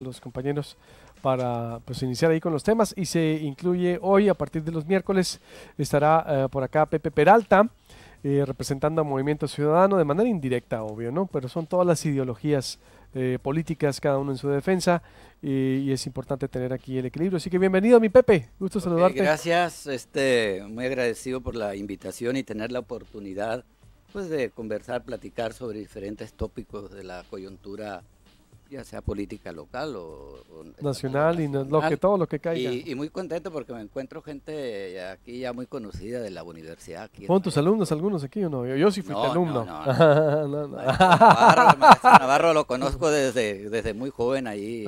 los compañeros para pues, iniciar ahí con los temas y se incluye hoy a partir de los miércoles estará eh, por acá Pepe Peralta eh, representando a Movimiento Ciudadano de manera indirecta obvio no pero son todas las ideologías eh, políticas cada uno en su defensa y, es importante tener aquí el equilibrio así que bienvenido mi Pepe gusto saludarte gracias este muy agradecido por la invitación y tener la oportunidad pues de conversar platicar sobre diferentes tópicos de la coyuntura ya sea política local o, nacional y lo que todo lo que caiga. Y, muy contento porque me encuentro gente aquí ya muy conocida de la universidad. Aquí tus alumnos algunos aquí o no? Yo, sí fui alumno. Navarro, lo conozco desde, desde muy joven ahí,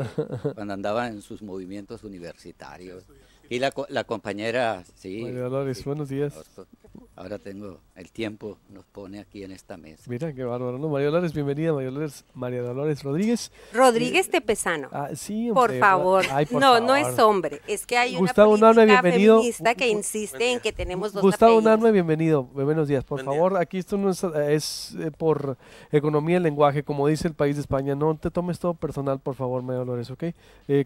cuando andaba en sus movimientos universitarios. Y la, la compañera, sí. sí, buenos días. Ahora tengo el tiempo nos pone aquí en esta mesa. Mira, qué bárbaro, ¿no? María Dolores, bienvenida, María Dolores, María Dolores Rodríguez. Rodríguez eh, Tepezano. Tepesano. Ah, sí, por favor. no, no es hombre, es que hay una política feminista que insiste en que tenemos dos Gustavo bienvenido, eh, buenos días. Por favor, aquí esto no es, es eh, por economía y lenguaje, como dice el país de España. No te tomes todo personal, por favor, María Dolores, ¿ok?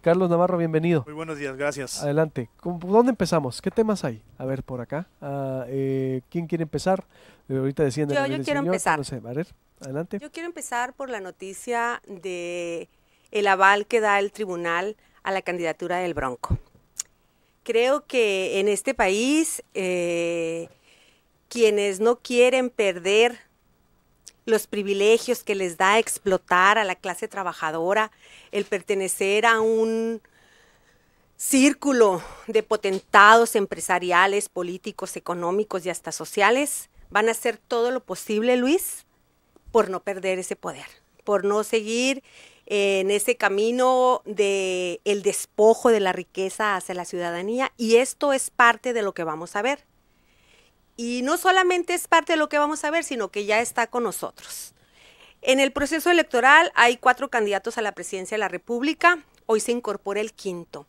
Carlos Navarro, bienvenido. Muy buenos días, gracias. Adelante. ¿Dónde empezamos? ¿Qué temas hay? A ver, por acá. Ah, ¿Quién quiere empezar? Eh, ahorita diciendo Yo, quiero empezar. adelante. Yo quiero empezar por la noticia de el aval que da el tribunal a la candidatura del Bronco. Creo que en este país eh, quienes no quieren perder los privilegios que les da explotar a la clase trabajadora, el pertenecer a un círculo de potentados empresariales, políticos, económicos y hasta sociales, van a hacer todo lo posible, Luis, por no perder ese poder, por no seguir en ese camino de el despojo de la riqueza hacia la ciudadanía y esto es parte de lo que vamos a ver. Y no solamente es parte de lo que vamos a ver, sino que ya está con nosotros. En el proceso electoral hay cuatro candidatos a la presidencia de la República, hoy se incorpora el quinto.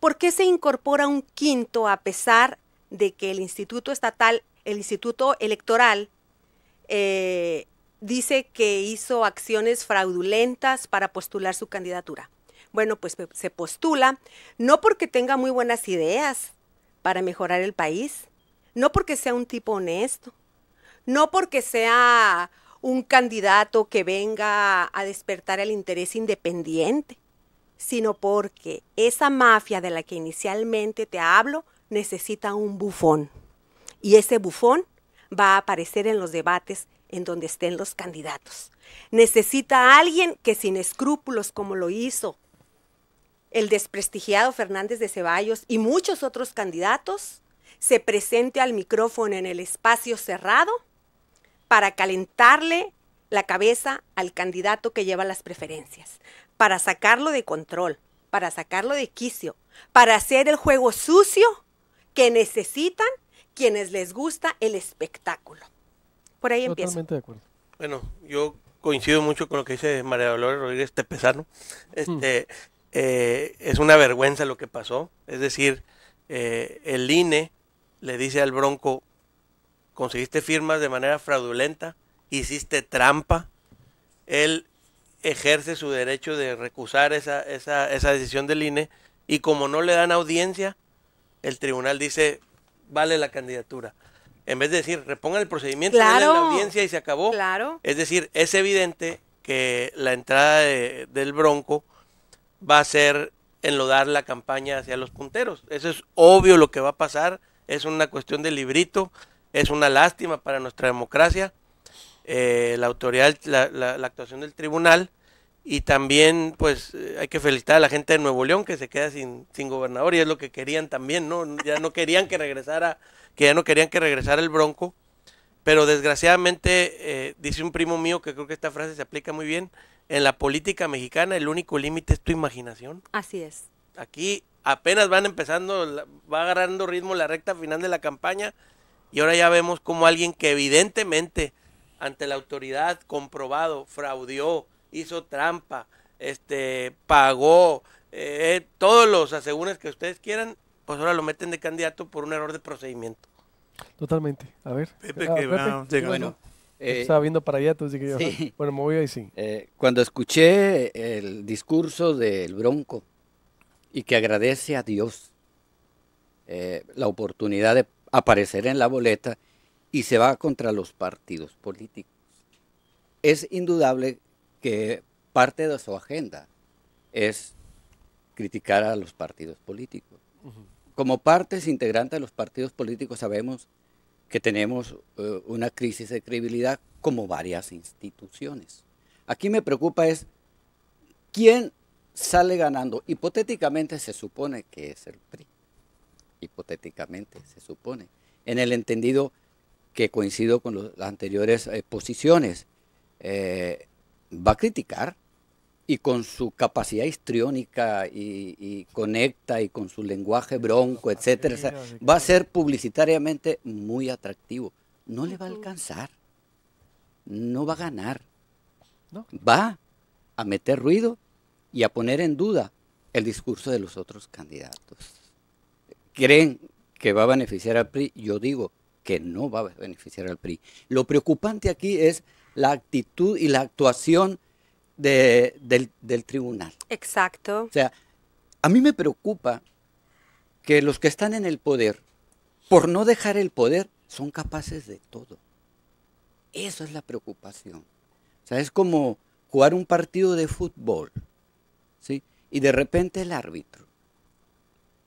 ¿Por qué se incorpora un quinto a pesar de que el Instituto Estatal el Instituto Electoral eh, dice que hizo acciones fraudulentas para postular su candidatura. Bueno, pues se postula, no porque tenga muy buenas ideas para mejorar el país, no porque sea un tipo honesto, no porque sea un candidato que venga a despertar el interés independiente, sino porque esa mafia de la que inicialmente te hablo necesita un bufón. Y ese bufón va a aparecer en los debates en donde estén los candidatos. Necesita alguien que sin escrúpulos, como lo hizo el desprestigiado Fernández de Ceballos y muchos otros candidatos, se presente al micrófono en el espacio cerrado para calentarle la cabeza al candidato que lleva las preferencias, para sacarlo de control, para sacarlo de quicio, para hacer el juego sucio que necesitan quienes les gusta el espectáculo. Por ahí empieza. Totalmente de acuerdo. Bueno, yo coincido mucho con lo que dice María Dolores Rodríguez Tepesano. Hmm. Este, eh, es una vergüenza lo que pasó. Es decir, eh, el INE le dice al Bronco, conseguiste firmas de manera fraudulenta, hiciste trampa. Él ejerce su derecho de recusar esa, esa, esa decisión del INE y como no le dan audiencia, el tribunal dice, vale la candidatura. En vez de decir, repongan el procedimiento la audiencia y se acabó. Claro. Es decir, es evidente que la entrada del Bronco va a ser enlodar la campaña hacia los punteros. Eso es obvio lo que va a pasar. Es una cuestión de librito. Es una lástima para nuestra democracia. Eh, la autoridad, la actuación del tribunal y también, pues, eh, hay que felicitar a la gente de Nuevo León que se queda sin, sin gobernador y es lo que querían también, ¿no? Ya no querían que regresara, que ya no querían que regresara el Bronco. Pero desgraciadamente, eh, dice un primo mío que creo que esta frase se aplica muy bien, en la política mexicana el único límite es tu imaginación. Así es. Aquí apenas van empezando, va agarrando ritmo la recta final de la campaña y ahora ya vemos como alguien que evidentemente ante la autoridad comprobado, fraudió, hizo trampa, este, pagó, eh, todos los aseguras que ustedes quieran, pues ahora lo meten de candidato por un error de procedimiento. Totalmente. A ver. Pepe, ah, que bueno, eh, estaba viendo para allá, entonces bueno, me voy ahí sí. Eh, cuando escuché el discurso del Bronco y que agradece a Dios la oportunidad de aparecer en la boleta y se va contra los partidos políticos, es indudable que parte de su agenda es criticar a los partidos políticos. Como partes integrantes de los partidos políticos sabemos que tenemos eh, una crisis de credibilidad como varias instituciones. Aquí me preocupa es quién sale ganando. Hipotéticamente se supone que es el PRI. Hipotéticamente se supone. En el entendido que coincido con las anteriores eh, posiciones. Eh, va a criticar y con su capacidad histriónica y, conecta y con su lenguaje bronco, etcétera, va a ser publicitariamente muy atractivo. No le va a alcanzar, no va a ganar, va a meter ruido y a poner en duda el discurso de los otros candidatos. ¿Creen que va a beneficiar al PRI? Yo digo que no va a beneficiar al PRI. Lo preocupante aquí es la actitud y la actuación del, tribunal. Exacto. O sea, a mí me preocupa que los que están en el poder, por no dejar el poder, son capaces de todo. Eso es la preocupación. O sea, es como jugar un partido de fútbol, ¿sí? Y de repente el árbitro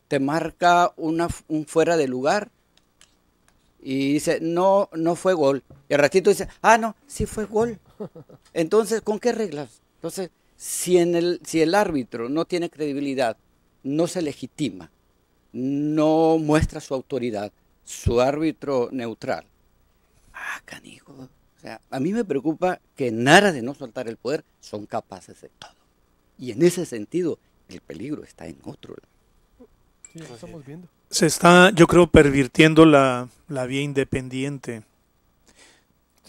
te marca una, un fuera de lugar y dice, no, no fue gol. Y al ratito dice, ah, no, sí fue gol. Entonces, ¿con qué reglas? Entonces, si, en el, si el árbitro no tiene credibilidad, no se legitima, no muestra su autoridad, su árbitro neutral. Ah, canijo. O sea, a mí me preocupa que en de no soltar el poder son capaces de todo. Y en ese sentido, el peligro está en otro lado. estamos viendo se está, yo creo, pervirtiendo la, vía independiente.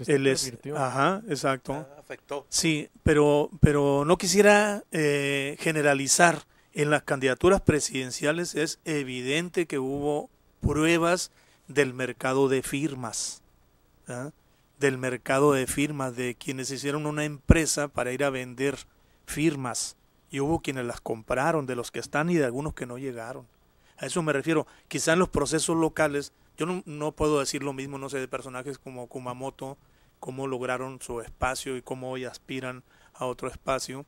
el ajá, exacto. Ah, afectó. Sí, pero, pero no quisiera eh, generalizar. En las candidaturas presidenciales es evidente que hubo pruebas del mercado de firmas, ¿ah? del mercado de firmas, de quienes hicieron una empresa para ir a vender firmas. Y hubo quienes las compraron, de los que están y de algunos que no llegaron. A eso me refiero. Quizá en los procesos locales, yo no, puedo decir lo mismo, no sé, de personajes como Kumamoto, cómo lograron su espacio y cómo hoy aspiran a otro espacio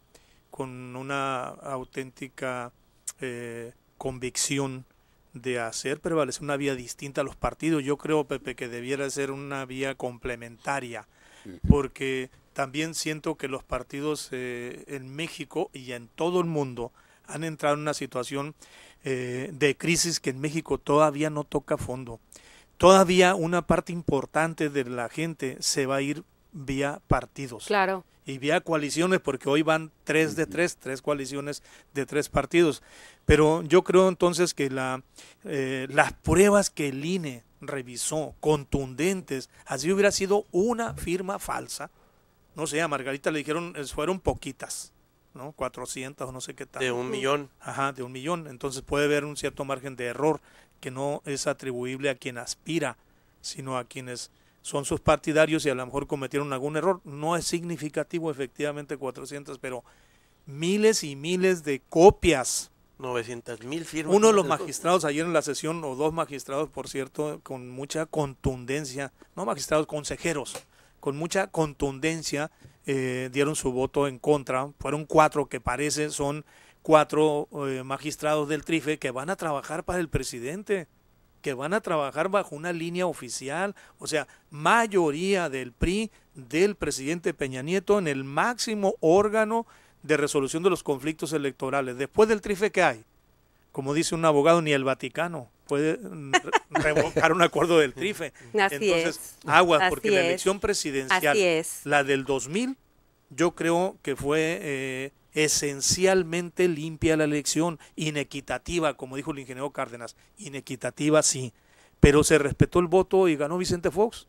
con una auténtica eh, convicción de hacer prevalecer una vía distinta a los partidos. Yo creo, Pepe, que debiera ser una vía complementaria, porque también siento que los partidos eh, en México y en todo el mundo han entrado en una situación eh, de crisis que en México todavía no toca fondo. Todavía una parte importante de la gente se va a ir vía partidos. Claro. Y vía coaliciones, porque hoy van tres de tres, tres coaliciones de tres partidos. Pero yo creo entonces que la, eh, las pruebas que el INE revisó, contundentes, así hubiera sido una firma falsa. No sé, a Margarita le dijeron, fueron poquitas. ¿no? 400 o no sé qué tal. De un millón. Ajá, de un millón. Entonces puede haber un cierto margen de error que no es atribuible a quien aspira, sino a quienes son sus partidarios y a lo mejor cometieron algún error. No es significativo efectivamente 400, pero miles y miles de copias. 900 mil firmas. Uno de los magistrados ayer en la sesión, o dos magistrados, por cierto, con mucha contundencia, no magistrados, consejeros, con mucha contundencia, eh, dieron su voto en contra. Fueron cuatro que parece son cuatro eh, magistrados del Trife que van a trabajar para el presidente, que van a trabajar bajo una línea oficial, o sea, mayoría del PRI, del presidente Peña Nieto, en el máximo órgano de resolución de los conflictos electorales. Después del Trife, ¿qué hay? Como dice un abogado, ni el Vaticano puede revocar un acuerdo del TRIFE. Entonces, es. agua, porque la elección presidencial, la del 2000, yo creo que fue eh, esencialmente limpia la elección, inequitativa, como dijo el ingeniero Cárdenas, inequitativa sí, pero se respetó el voto y ganó Vicente Fox.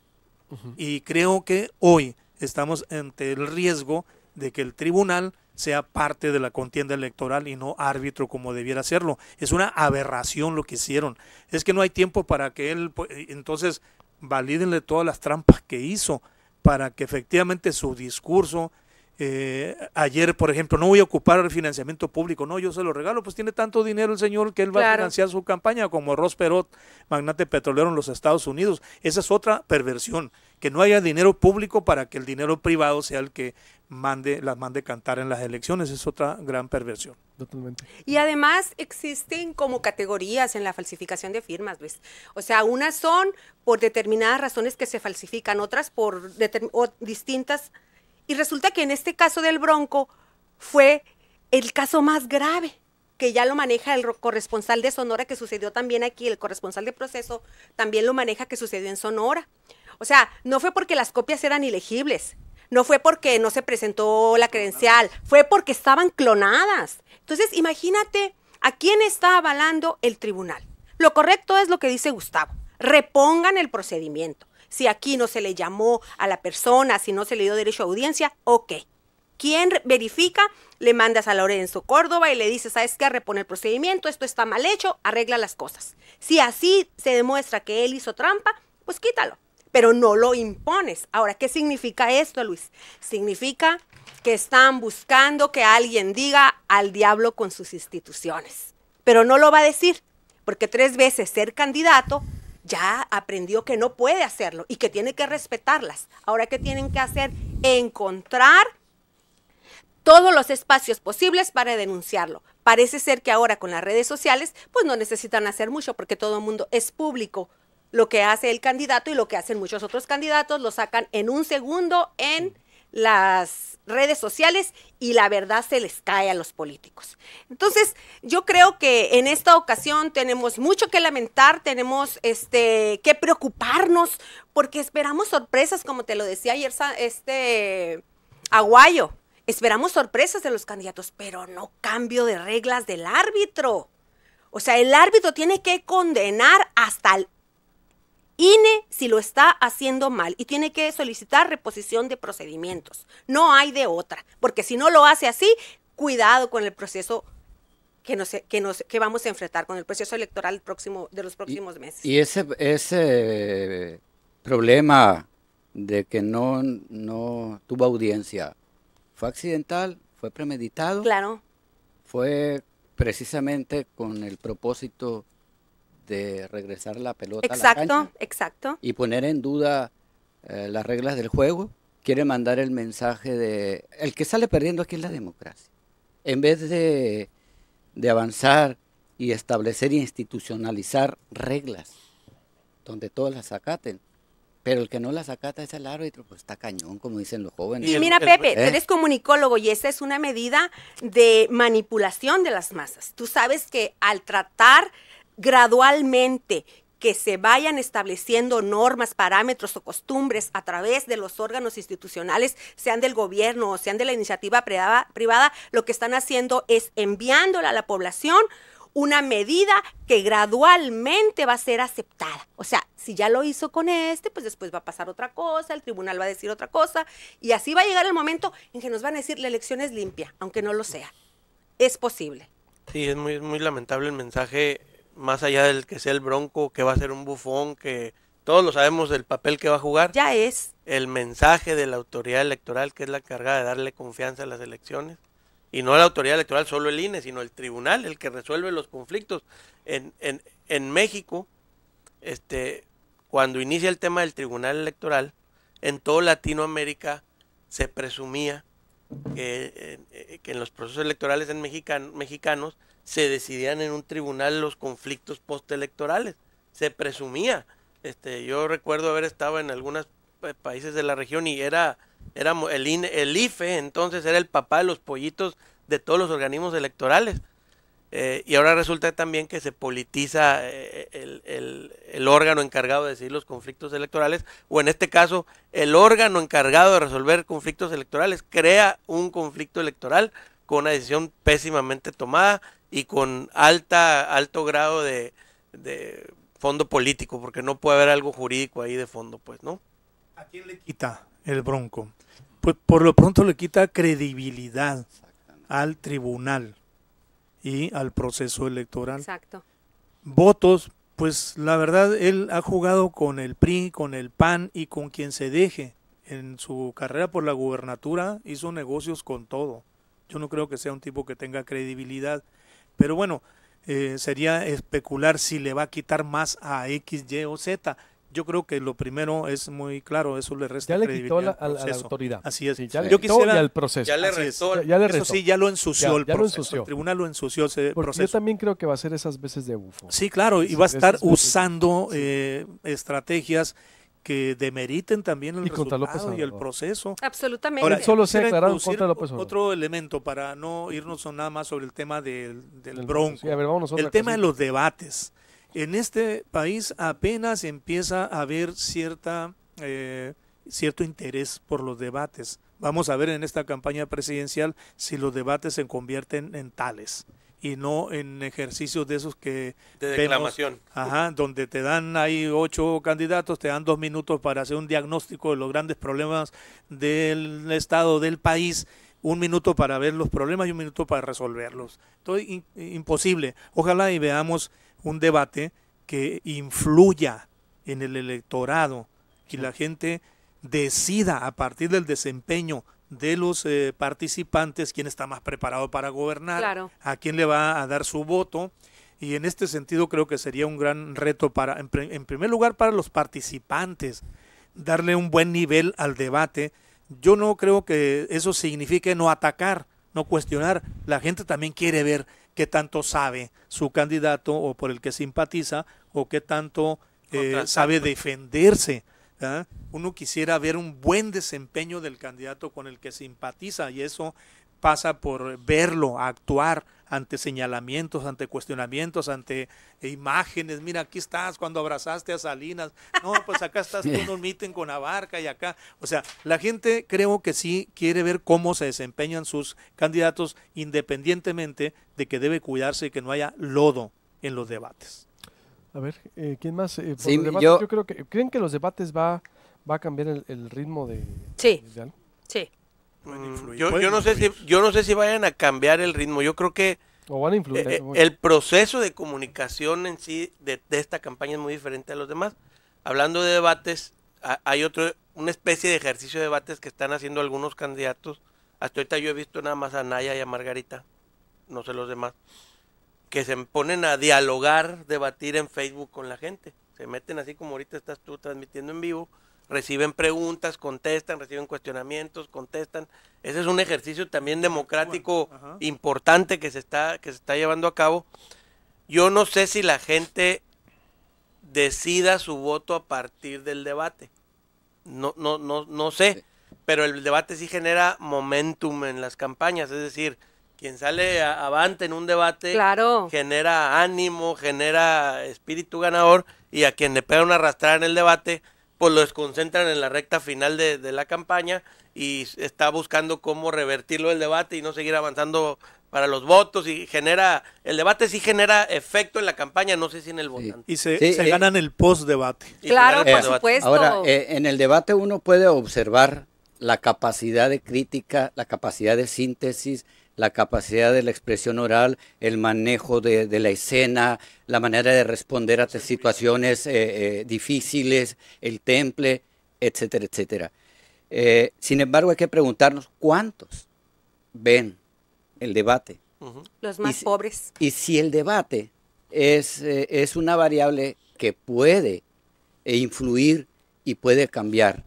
Y creo que hoy estamos ante el riesgo de que el tribunal sea parte de la contienda electoral y no árbitro como debiera serlo. Es una aberración lo que hicieron. Es que no hay tiempo para que él, pues, entonces, valídenle todas las trampas que hizo para que efectivamente su discurso, eh, ayer, por ejemplo, no voy a ocupar el financiamiento público, no, yo se lo regalo, pues tiene tanto dinero el señor que él va a financiar su campaña, como Ross Perot, magnate petrolero en los Estados Unidos. Esa es otra perversión que no haya dinero público para que el dinero privado sea el que mande, las mande cantar en las elecciones. Es otra gran perversión. Y además existen como categorías en la falsificación de firmas, Luis. O sea, unas son por determinadas razones que se falsifican, otras por distintas. Y resulta que en este caso del Bronco fue el caso más grave que ya lo maneja el corresponsal de Sonora, que sucedió también aquí, el corresponsal de proceso también lo maneja que sucedió en Sonora. O sea, no fue porque las copias eran ilegibles, no fue porque no se presentó la credencial, fue porque estaban clonadas. Entonces, imagínate a quién está avalando el tribunal. Lo correcto es lo que dice Gustavo, repongan el procedimiento. Si aquí no se le llamó a la persona, si no se le dio derecho a audiencia, ok. ¿Quién verifica? Le mandas a Lorenzo Córdoba y le dices, ¿sabes qué? Repone el procedimiento, esto está mal hecho, arregla las cosas. Si así se demuestra que él hizo trampa, pues quítalo pero no lo impones. Ahora, ¿qué significa esto, Luis? Significa que están buscando que alguien diga al diablo con sus instituciones, pero no lo va a decir, porque tres veces ser candidato ya aprendió que no puede hacerlo y que tiene que respetarlas. Ahora, ¿qué tienen que hacer? Encontrar todos los espacios posibles para denunciarlo. Parece ser que ahora con las redes sociales, pues no necesitan hacer mucho porque todo el mundo es público lo que hace el candidato y lo que hacen muchos otros candidatos, lo sacan en un segundo en las redes sociales y la verdad se les cae a los políticos. Entonces, yo creo que en esta ocasión tenemos mucho que lamentar, tenemos este que preocuparnos porque esperamos sorpresas, como te lo decía ayer este Aguayo. Esperamos sorpresas de los candidatos, pero no cambio de reglas del árbitro. O sea, el árbitro tiene que condenar hasta el INE si lo está haciendo mal y tiene que solicitar reposición de procedimientos. No hay de otra, porque si no lo hace así, cuidado con el proceso que, que, nos, que vamos a enfrentar, con el proceso electoral próximo, de los próximos meses. Y ese, ese problema de que no, no tuvo audiencia, ¿fue accidental? ¿Fue premeditado? Claro. Fue precisamente con el propósito de regresar la pelota exacto, a la Exacto, Y poner en duda eh, las reglas del juego. Quiere mandar el mensaje de... El que sale perdiendo aquí es la democracia. En vez de, de avanzar y establecer e institucionalizar reglas donde todas las acaten, pero el que no las acata es el árbitro, pues está cañón, como dicen los jóvenes. Y mira, Pepe, ¿Eh? eres comunicólogo y esa es una medida de manipulación de las masas. Tú sabes que al tratar gradualmente que se vayan estableciendo normas, parámetros o costumbres a través de los órganos institucionales, sean del gobierno o sean de la iniciativa privada, lo que están haciendo es enviándole a la población una medida que gradualmente va a ser aceptada. O sea, si ya lo hizo con este, pues después va a pasar otra cosa, el tribunal va a decir otra cosa, y así va a llegar el momento en que nos van a decir la elección es limpia, aunque no lo sea. Es posible. Sí, es muy, muy lamentable el mensaje más allá del que sea el Bronco, que va a ser un bufón, que todos lo sabemos del papel que va a jugar. Ya es. El mensaje de la autoridad electoral, que es la cargada de darle confianza a las elecciones. Y no la autoridad electoral, solo el INE, sino el tribunal, el que resuelve los conflictos. En, en, en México, este, cuando inicia el tema del tribunal electoral, en todo Latinoamérica se presumía eh, que, en los procesos electorales en mexicanos se decidían en un tribunal los conflictos postelectorales. Se presumía. Este, yo recuerdo haber estado en algunos eh, países de la región y era, era el, e, el IFE, entonces era el papá de los pollitos de todos los organismos electorales. Eh, y ahora resulta también que se politiza eh, el, órgano encargado de decidir los conflictos electorales, o en este caso, el órgano encargado de resolver conflictos electorales crea un conflicto electoral con una decisión pésimamente tomada y con alta, alto grado de, de fondo político, porque no puede haber algo jurídico ahí de fondo, pues, ¿no? ¿A quién le quita el bronco? Pues por lo pronto le quita credibilidad al tribunal y al proceso electoral. Exacto. Votos, pues la verdad, él ha jugado con el PRI, con el PAN y con quien se deje. En su carrera por la gubernatura hizo negocios con todo. Yo no creo que sea un tipo que tenga credibilidad. Pero bueno, eh, sería especular si le va a quitar más a X, Y o Z yo creo que lo primero es muy claro, eso le resta ya le quitó a la autoridad. Así es. ya le quitó al proceso. Ya le restó. Ya, le restó. Eso sí, ya lo ensució el proceso. Lo ensució. El tribunal lo ensució ese proceso. Yo también creo que va a ser esas veces de bufo. Sí, claro, y va a estar usando eh, estrategias que demeriten también el y resultado y el proceso. Absolutamente. Ahora, solo se aclararon contra López Obrador. Otro elemento para no irnos nada más sobre el tema del, del bronco. el tema de los debates. En este país apenas empieza a haber cierta, eh, cierto interés por los debates. Vamos a ver en esta campaña presidencial si los debates se convierten en tales y no en ejercicios de esos que... De declamación. ajá, donde te dan ahí ocho candidatos, te dan dos minutos para hacer un diagnóstico de los grandes problemas del Estado, del país, un minuto para ver los problemas y un minuto para resolverlos. Todo imposible. Ojalá y veamos un debate que influya en el electorado y la gente decida a partir del desempeño de los eh, participantes quién está más preparado para gobernar, a quién le va a dar su voto. Y en este sentido creo que sería un gran reto para, en, en primer lugar, para los participantes, darle un buen nivel al debate. Yo no creo que eso signifique no atacar, no cuestionar. La gente también quiere ver qué tanto sabe su candidato o por el que simpatiza o qué tanto eh, sabe defenderse. ¿ah? Uno quisiera ver un buen desempeño del candidato con el que simpatiza y eso pasa por verlo, actuar, ante señalamientos, ante cuestionamientos, ante eh, imágenes. Mira, aquí estás cuando abrazaste a Salinas. No, pues acá estás con un mitin con Abarca y acá. O sea, la gente creo que sí quiere ver cómo se desempeñan sus candidatos independientemente de que debe cuidarse y que no haya lodo en los debates. A ver, eh, ¿quién más? Eh, yo... creo que. ¿Creen que los debates va, va a cambiar el, ritmo de. Sí. Sí. Mm, yo, yo, no sé si, yo no sé si vayan a cambiar el ritmo. Yo creo que eh, eh, eh, el proceso de comunicación en sí de, esta campaña es muy diferente a los demás. Hablando de debates, hay otro, una especie de ejercicio de debates que están haciendo algunos candidatos. Hasta ahorita yo he visto nada más a Naya y a Margarita, no sé los demás, que se ponen a dialogar, debatir en Facebook con la gente. Se meten así como ahorita estás tú transmitiendo en vivo reciben preguntas, contestan, reciben cuestionamientos, contestan. Ese es un ejercicio también democrático importante que se está que se está llevando a cabo. Yo no sé si la gente decida su voto a partir del debate. No no no no sé, pero el debate sí genera momentum en las campañas, es decir, quien sale avante en un debate genera ánimo, genera espíritu ganador y a quien le pega arrastrar arrastrar en el debate pues los concentran en la recta final de, de, la campaña y está buscando cómo revertirlo el debate y no seguir avanzando para los votos y genera, el debate sí genera efecto en la campaña, no sé si en el votante. Y se, eh, ganan el post-debate. Claro, por supuesto. Ahora, eh, en el debate uno puede observar la capacidad de crítica, la capacidad de síntesis, la capacidad de la expresión oral, el manejo de, la escena, la manera de responder a situaciones eh, eh, difíciles, el temple, etcétera, etcétera. Eh, sin embargo, hay que preguntarnos cuántos ven el debate. Los más pobres. Y si el debate es, es una variable que puede influir y puede cambiar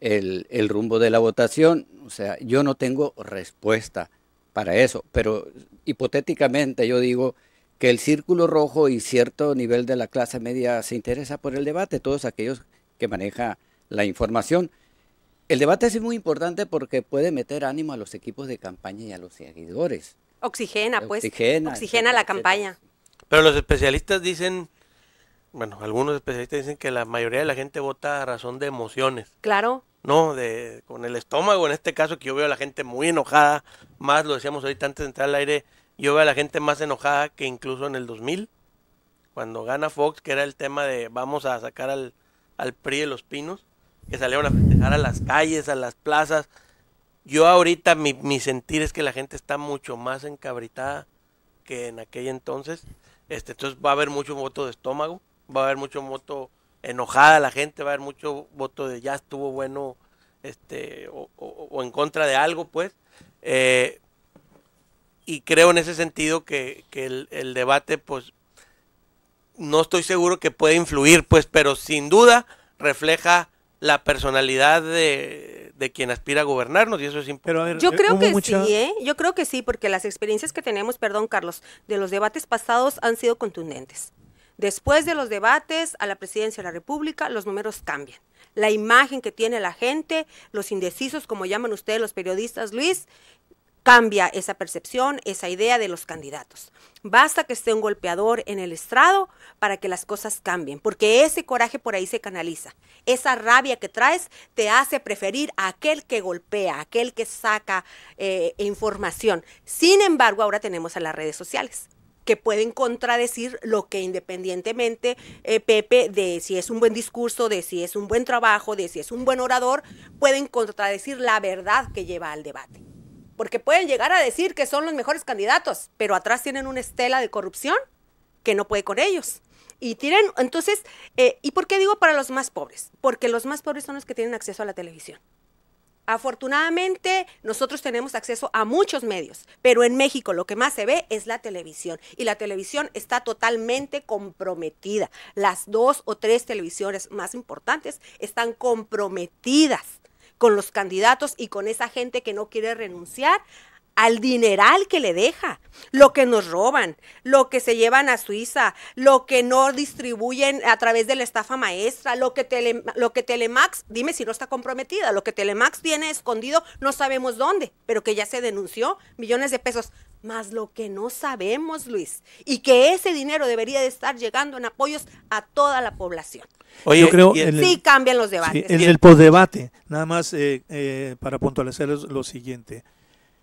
el, el rumbo de la votación, o sea, yo no tengo respuesta para eso. Pero hipotéticamente yo digo que el círculo rojo y cierto nivel de la clase media se interesa por el debate, todos aquellos que maneja la información. El debate es muy importante porque puede meter ánimo a los equipos de campaña y a los seguidores. Oxigena, pues. Oxigena, la campaña. Pero los especialistas dicen, bueno, algunos especialistas dicen que la mayoría de la gente vota a razón de emociones. Claro. ¿no? De, con el estómago, en este caso, que yo veo a la gente muy enojada, más lo decíamos ahorita antes de entrar al aire, yo veo a la gente más enojada que incluso en el 2000, cuando gana Fox, que era el tema de vamos a sacar al, al PRI de los pinos, que salieron a festejar a las calles, a las plazas. Yo ahorita mi, mi sentir es que la gente está mucho más encabritada que en aquel entonces. Este, entonces va a haber mucho voto de estómago, va a haber mucho voto enojada la gente, va a haber mucho voto de ya estuvo bueno este, o, en contra de algo, pues. Eh, y creo en ese sentido que, el, debate, pues, no estoy seguro que pueda influir, pues, pero sin duda refleja la personalidad de, quien aspira a gobernarnos y eso es importante. Yo eh, creo que sí, ¿eh? yo creo que sí, porque las experiencias que tenemos, perdón Carlos, de los debates pasados han sido contundentes. Después de los debates a la presidencia de la República, los números cambian. La imagen que tiene la gente, los indecisos, como llaman ustedes los periodistas, Luis, cambia esa percepción, esa idea de los candidatos. Basta que esté un golpeador en el estrado para que las cosas cambien, porque ese coraje por ahí se canaliza. Esa rabia que traes te hace preferir a aquel que golpea, a aquel que saca eh, información. Sin embargo, ahora tenemos a las redes sociales que pueden contradecir lo que independientemente eh, Pepe de si es un buen discurso, de si es un buen trabajo, de si es un buen orador, pueden contradecir la verdad que lleva al debate. Porque pueden llegar a decir que son los mejores candidatos, pero atrás tienen una estela de corrupción que no puede con ellos. Y tienen, entonces, eh, ¿y por qué digo para los más pobres? Porque los más pobres son los que tienen acceso a la televisión. Afortunadamente, nosotros tenemos acceso a muchos medios, pero en México lo que más se ve es la televisión y la televisión está totalmente comprometida. Las dos o tres televisiones más importantes están comprometidas con los candidatos y con esa gente que no quiere renunciar al dineral que le deja, lo que nos roban, lo que se llevan a Suiza, lo que no distribuyen a través de la estafa maestra, lo que, tele, lo que Telemax, dime si no está comprometida, lo que Telemax tiene escondido, no sabemos dónde, pero que ya se denunció, millones de pesos. Más lo que no sabemos, Luis, y que ese dinero debería de estar llegando en apoyos a toda la población. Oye, yo creo sí cambian los debates. en el, el postdebate, nada más eh, eh, para puntualizar lo siguiente.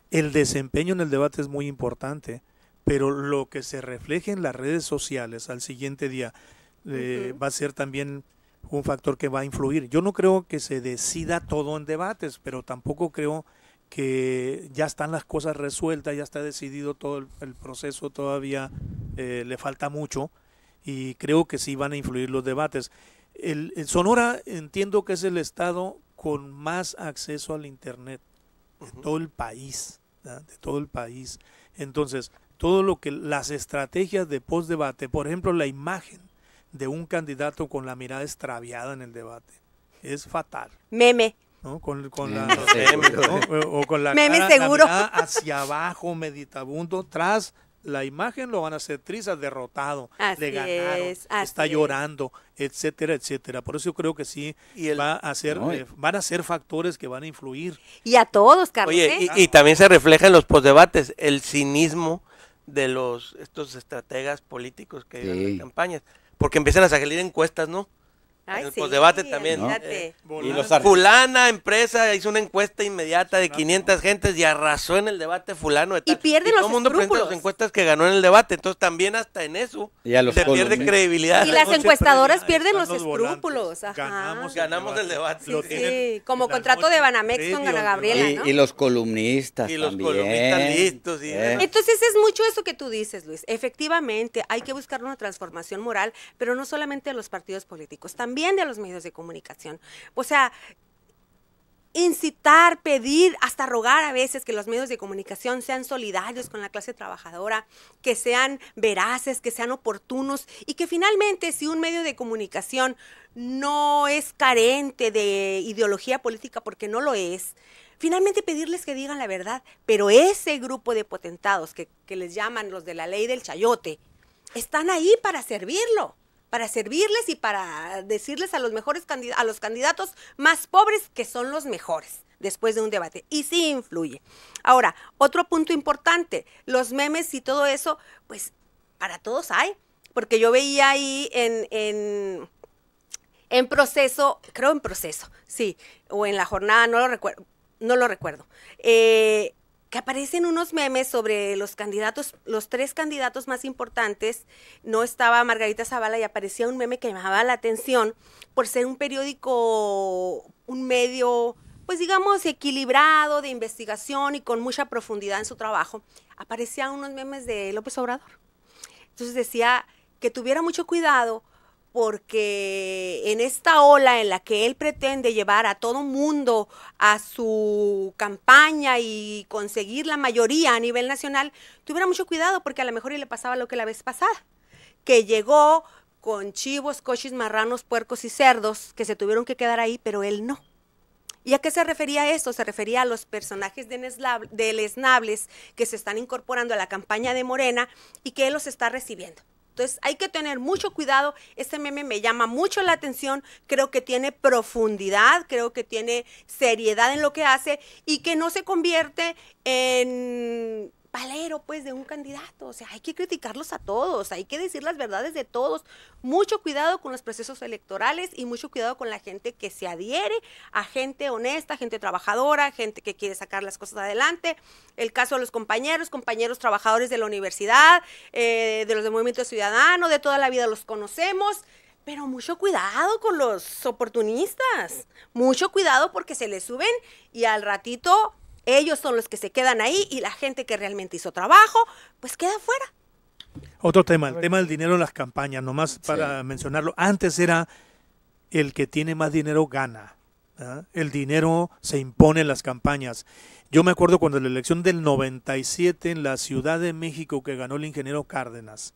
El desempeño en el debate es muy importante, pero lo que se refleje en las redes sociales al siguiente día eh, va a ser también un factor que va a influir. Yo no creo que se decida todo en debates, pero tampoco creo que ya están las cosas resueltas, ya está decidido todo el, proceso, todavía eh, le falta mucho y creo que sí van a influir los debates. el Sonora entiendo que es el estado con más acceso al Internet de todo el país, de todo el país. Entonces, todo lo que las estrategias de post-debate, por ejemplo, la imagen de un candidato con la mirada extraviada en el debate, es fatal. Meme. ¿no? Con, la, con la, cara, seguro. hacia abajo, meditabundo, tras la imagen lo van a hacer trizas, derrotado, le ganaron, está llorando, etcétera, etcétera. Por eso yo creo que sí va a ser, eh, van a ser factores que van a influir. Y a todos, Carlos. ¿eh? y, también se refleja en los post-debates el cinismo de los estos estrategas políticos que hay en las campañas, porque empiezan a salir encuestas, ¿no? en el debate también. Eh, fulana empresa hizo una encuesta inmediata de 500 gentes y arrasó en el debate fulano. Y los todo el mundo las encuestas que ganó en el debate. Entonces también hasta en eso se pierde credibilidad. Y las encuestadoras pierden los, escrúpulos. Ganamos, Como contrato de Banamex con Ana Gabriela. Y, los columnistas. Y los columnistas Entonces es mucho eso que tú dices, Luis. Efectivamente, hay que buscar una transformación moral, pero no solamente a los partidos políticos, también también de los medios de comunicación. O sea, incitar, pedir, hasta rogar a veces que los medios de comunicación sean solidarios con la clase trabajadora, que sean veraces, que sean oportunos y que finalmente si un medio de comunicación no es carente de ideología política, porque no lo es, finalmente pedirles que digan la verdad. Pero ese grupo de potentados que les llaman los de la ley del chayote, están ahí para servirlo para servirles y para decirles a los mejores a los candidatos más pobres que son los mejores después de un debate. Y sí influye. Ahora, otro punto importante, los memes y todo eso, pues para todos hay. Porque yo veía ahí en, en, en proceso, creo en proceso, sí, o en la jornada, no lo recuerdo, no lo recuerdo. Eh, que aparecen unos memes sobre los candidatos, los tres candidatos más importantes, no estaba Margarita Zavala y aparecía un meme que llamaba la atención por ser un periódico, un medio, pues digamos, equilibrado de investigación y con mucha profundidad en su trabajo, aparecían unos memes de López Obrador. Entonces decía que tuviera mucho cuidado porque en esta ola en la que él pretende llevar a todo mundo a su campaña y conseguir la mayoría a nivel nacional, tuviera mucho cuidado porque a lo mejor y le pasaba lo que la vez pasada, que llegó con chivos, coches, marranos, puercos y cerdos que se tuvieron que quedar ahí, pero él no. ¿Y a qué se refería esto? Se refería a los personajes de, de Lesnables que se están incorporando a la campaña de Morena y que él los está recibiendo. Entonces hay que tener mucho cuidado. Este meme me llama mucho la atención. Creo que tiene profundidad, creo que tiene seriedad en lo que hace y que no se convierte en valero pues de un candidato, o sea, hay que criticarlos a todos, hay que decir las verdades de todos. Mucho cuidado con los procesos electorales y mucho cuidado con la gente que se adhiere a gente honesta, gente trabajadora, gente que quiere sacar las cosas adelante. El caso de los compañeros, compañeros trabajadores de la universidad, eh, de los de Movimiento Ciudadano, de toda la vida los conocemos. Pero mucho cuidado con los oportunistas, mucho cuidado porque se les suben y al ratito ellos son los que se quedan ahí y la gente que realmente hizo trabajo, pues queda fuera. Otro tema, el tema del dinero en las campañas, nomás para mencionarlo. Antes era el que tiene más dinero gana. El dinero se impone en las campañas. Yo me acuerdo cuando la elección del 97 en la Ciudad de México que ganó el ingeniero Cárdenas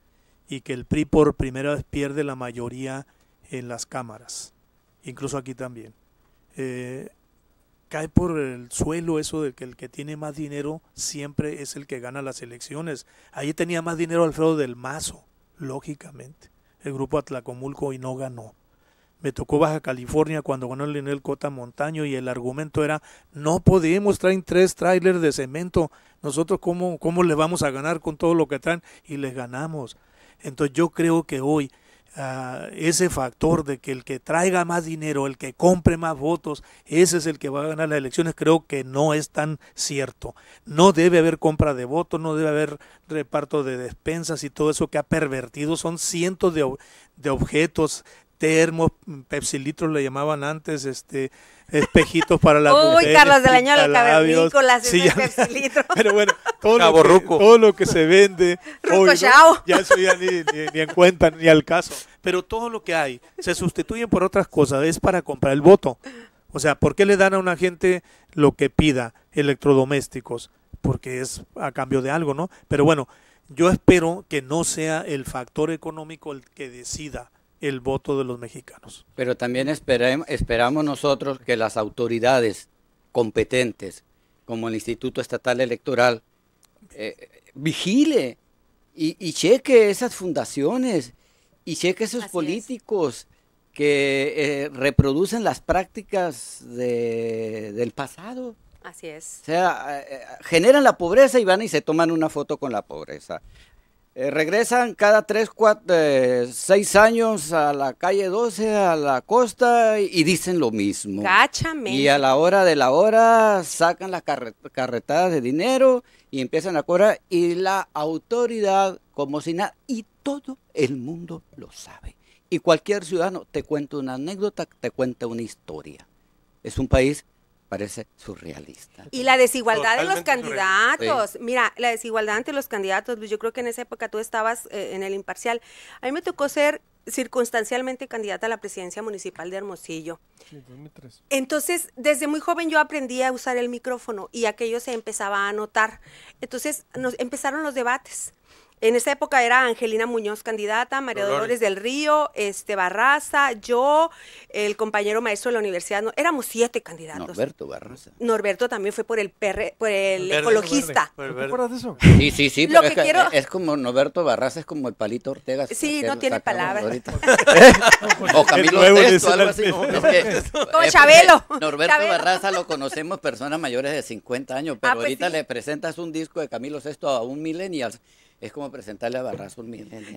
y que el PRI por primera vez pierde la mayoría en las cámaras, incluso aquí también. Eh, cae por el suelo eso de que el que tiene más dinero siempre es el que gana las elecciones. Ahí tenía más dinero Alfredo del Mazo, lógicamente. El grupo Atlacomulco y no ganó. Me tocó Baja California cuando ganó el Linel Cota Montaño y el argumento era no podemos traer tres trailers de cemento. Nosotros cómo, cómo le vamos a ganar con todo lo que traen y les ganamos. Entonces yo creo que hoy Ah, ese factor de que el que traiga más dinero, el que compre más votos, ese es el que va a ganar las elecciones, creo que no es tan cierto. No debe haber compra de votos, no debe haber reparto de despensas y todo eso que ha pervertido. Son cientos de, de objetos, termos, Pepsi litros le llamaban antes, este, espejitos para la, Uy, Carlos de la sí, ya, Pepsi litros. Pero bueno, todo, lo que, se vende ya eso ya ni, ni, en cuenta ni al caso, pero todo lo que hay se sustituyen por otras cosas, es para comprar el voto. O sea, ¿por qué le dan a una gente lo que pida electrodomésticos? Porque es a cambio de algo, ¿no? Pero bueno, yo espero que no sea el factor económico el que decida el voto de los mexicanos. Pero también esperamos nosotros que las autoridades competentes, como el Instituto Estatal Electoral, eh, vigile y, cheque esas fundaciones y cheque esos políticos que eh, reproducen las prácticas del pasado. Así es. O sea, eh, generan la pobreza y van y se toman una foto con la pobreza. Eh, regresan cada tres, 4, 6 eh, años a la calle 12, a la costa, y dicen lo mismo. Y a la hora de la hora sacan las carretadas de dinero y empiezan a cobrar. Y la autoridad, como si nada, y todo el mundo lo sabe. Y cualquier ciudadano te cuenta una anécdota, te cuenta una historia. Es un país parece surrealista. Y la desigualdad de los candidatos. Mira, la desigualdad entre los candidatos, pues yo creo que en esa época tú estabas eh, en el imparcial. A mí me tocó ser circunstancialmente candidata a la presidencia municipal de Hermosillo. Entonces, desde muy joven yo aprendí a usar el micrófono y aquello se empezaba a notar. Entonces, nos empezaron los debates. En esa época era Angelina Muñoz candidata, María Dolores, del Río, este Barraza, yo, el compañero maestro de la universidad, éramos siete candidatos. Norberto Barraza. Norberto también fue por el PR, por el ecologista. Verde, eso? Sí, sí, sí, es, como Norberto Barraza es como el palito Ortega. Sí, no tiene palabras. o Camilo VI, algo así. Como, eh, Chabelo. Norberto Barraza lo conocemos personas mayores de 50 años, ah, pero pues ahorita le presentas un disco de Camilo Sesto a un millennial es como presentarle a Barrazo un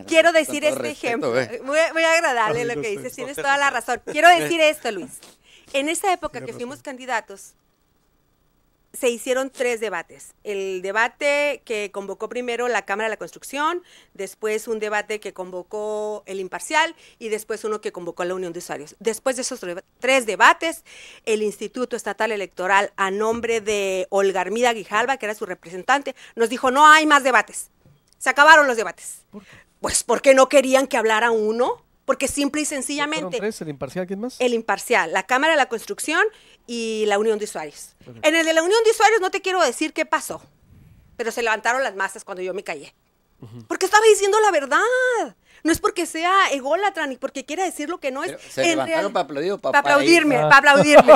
Quiero decir este ejemplo. Muy, eh, agradable lo que dices, tienes toda la razón. Quiero decir esto, Luis. En esa época que fuimos candidatos, se hicieron tres debates. El debate que convocó primero la Cámara de la Construcción, después un debate que convocó el Imparcial y después uno que convocó la Unión de Usuarios. Después de esos tres debates, el Instituto Estatal Electoral, a nombre de Olga Armida Guijalva, que era su representante, nos dijo, no hay más debates. Se acabaron los debates. ¿Por qué? Pues porque no querían que hablara uno, porque simple y sencillamente... Tres, ¿El imparcial quién más? El imparcial, la Cámara de la Construcción y la Unión de Usuarios. En el de la Unión de Usuarios no te quiero decir qué pasó, pero se levantaron las masas cuando yo me callé. Porque estaba diciendo la verdad. No es porque sea ególatra ni porque quiera decir lo que no es. se levantaron para aplaudirme, para aplaudirme.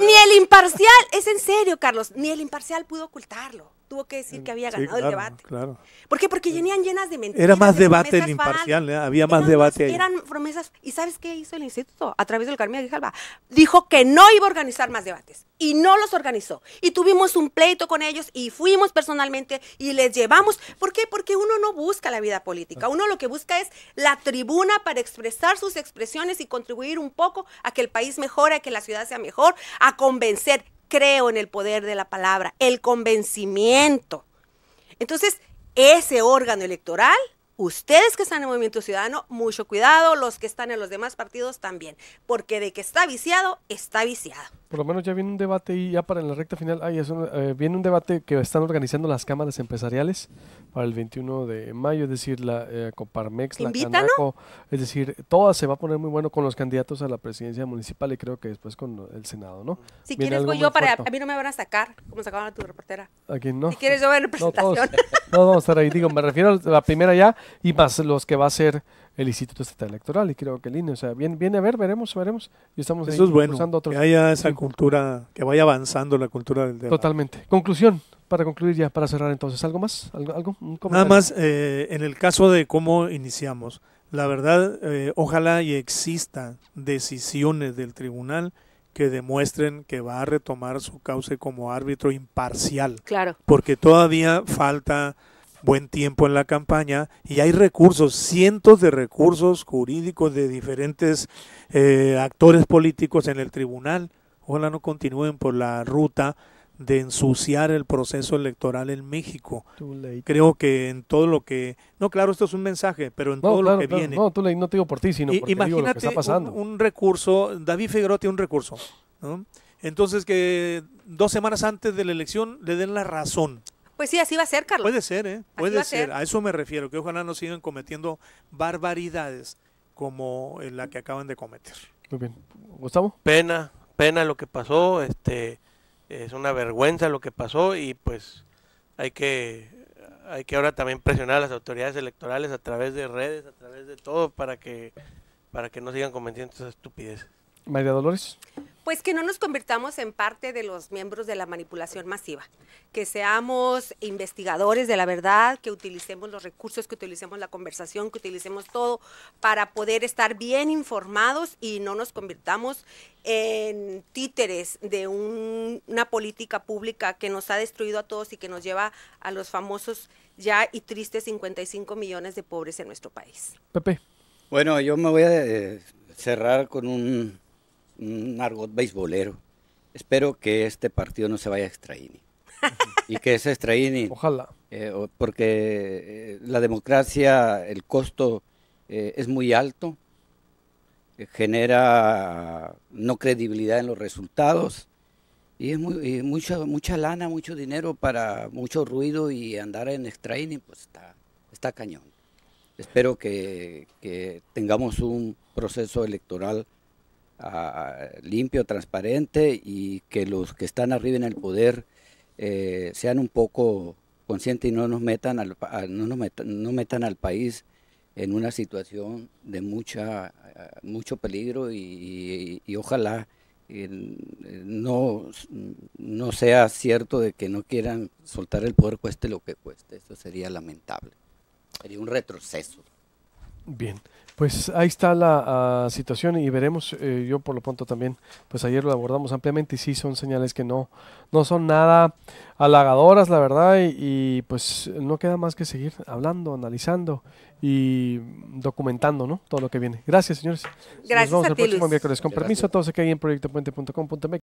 ni el imparcial, es en serio, Carlos, ni el imparcial pudo ocultarlo tuvo que decir que eh, había ganado el debate. Claro. ¿Por qué? Porque llenían llenas de mentiras. Era más debate imparcial, ¿eh? había más debate ahí. Eran promesas. ¿Y sabes qué hizo el instituto? A través del Carmen Gijalba? Dijo que no iba a organizar más debates y no los organizó. Y tuvimos un pleito con ellos y fuimos personalmente y les llevamos. ¿Por qué? Porque uno no busca la vida política. Uno lo que busca es la tribuna para expresar sus expresiones y contribuir un poco a que el país mejore, a que la ciudad sea mejor, a convencer creo en el poder de la palabra, el convencimiento. Entonces, ese órgano electoral, ustedes que están en Movimiento Ciudadano, mucho cuidado, los que están en los demás partidos también, porque de que está viciado, está viciado. Por lo menos ya viene un debate y ya para la recta final, ay, es eh, viene un debate que están organizando las cámaras empresariales para el 21 de mayo, es decir, la eh, Coparmex, la Canaco, es decir, todas se va a poner muy bueno con los candidatos a la presidencia municipal y creo que después con el Senado, ¿no? Si quieres voy yo para, a mí no me van a sacar, como sacaban a tu reportera. ¿A quién no? Si quieres yo voy a la No, no vamos a estar ahí, digo, me refiero a la primera ya y más los que va a ser el Instituto Estatal Electoral y creo que el INE, o sea, viene, viene a ver, veremos, veremos. Y estamos Eso es bueno, que haya esa cultura, que vaya avanzando la cultura del debate. Totalmente. Conclusión, para concluir ya, para cerrar entonces, ¿algo más? ¿Algo? Nada más, eh, en el caso de cómo iniciamos, la verdad, eh, ojalá y exista decisiones del tribunal que demuestren que va a retomar su cauce como árbitro imparcial. Claro. Porque todavía falta buen tiempo en la campaña y hay recursos, cientos de recursos jurídicos de diferentes eh, actores políticos en el tribunal. Ojalá no continúen por la ruta de ensuciar el proceso electoral en México. Creo que en todo lo que... No, claro, esto es un mensaje, pero en todo lo que viene... No, tú no te digo por ti, sino por que está pasando. Un, recurso, David Figueroa tiene un recurso, Entonces que dos semanas antes de la elección le den la razón. Pues sí, así va a ser, Carlos. Puede ser, ¿eh? Puede ser. A eso me refiero, que ojalá no sigan cometiendo barbaridades como la que acaban de cometer. Muy bien. Gustavo. Pena, pena lo que pasó, este es una vergüenza lo que pasó y pues hay que hay que ahora también presionar a las autoridades electorales a través de redes, a través de todo para que para que no sigan cometiendo esas estupideces. María Dolores pues que no nos convirtamos en parte de los miembros de la manipulación masiva, que seamos investigadores de la verdad, que utilicemos los recursos, que utilicemos la conversación, que utilicemos todo para poder estar bien informados y no nos convirtamos en títeres de una política pública que nos ha destruido a todos y que nos lleva a los famosos ya y tristes 55 millones de pobres en nuestro país. Pepe. Bueno, yo me voy a eh, cerrar con un un argot beisbolero. Espero que este partido no se vaya a extraíni. y que ese extraíni. Ojalá. Eh, porque eh, la democracia, el costo eh, es muy alto, genera ah, no credibilidad en los resultados y es mucha, mucha lana, mucho dinero para mucho ruido y andar en extraíni, pues está, está cañón. Espero que, que tengamos un proceso electoral limpio, transparente y que los que están arriba en el poder eh, sean un poco conscientes y no nos metan al, no nos metan, no metan al país en una situación de mucha, mucho peligro y, ojalá eh, no, no sea cierto de que no quieran soltar el poder cueste lo que cueste. Eso sería lamentable. Sería un retroceso. Bien. Pues ahí está la ah, situación y veremos, eh, yo por lo pronto también, pues ayer lo abordamos ampliamente y sí son señales que no, no son nada halagadoras, la verdad, y, pues no queda más que seguir hablando, analizando y documentando, ¿no? Todo lo que viene. Gracias, señores. Gracias Nos vemos el próximo miércoles. Con permiso a todos aquí en proyectopuente.com.mx.